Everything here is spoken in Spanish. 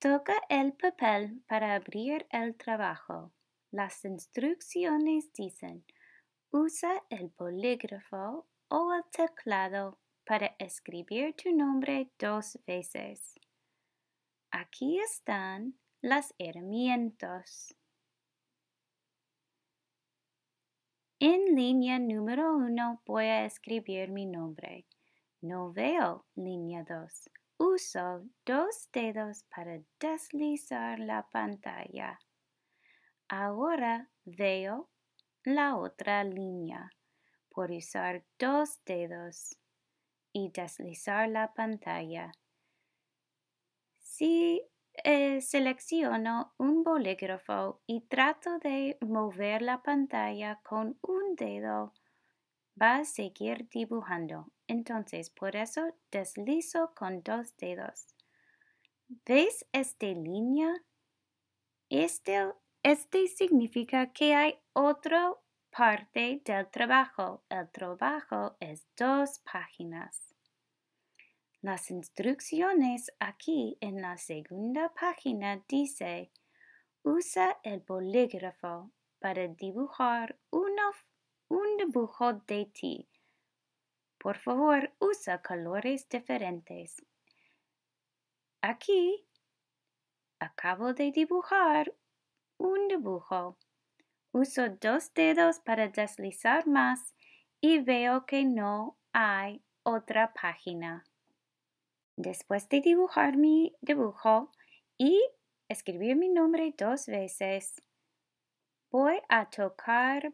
Toca el papel para abrir el trabajo. Las instrucciones dicen, usa el polígrafo o el teclado para escribir tu nombre dos veces. Aquí están las herramientas. En línea número uno voy a escribir mi nombre. No veo línea dos. Uso dos dedos para deslizar la pantalla. Ahora veo la otra línea por usar dos dedos y deslizar la pantalla. Si eh, selecciono un bolígrafo y trato de mover la pantalla con un dedo, va a seguir dibujando entonces, por eso deslizo con dos dedos. ¿Ves esta línea? Este, este significa que hay otra parte del trabajo. El trabajo es dos páginas. Las instrucciones aquí en la segunda página dice, usa el bolígrafo para dibujar un dibujo de ti. Por favor, usa colores diferentes. Aquí acabo de dibujar un dibujo. Uso dos dedos para deslizar más y veo que no hay otra página. Después de dibujar mi dibujo y escribir mi nombre dos veces, voy a tocar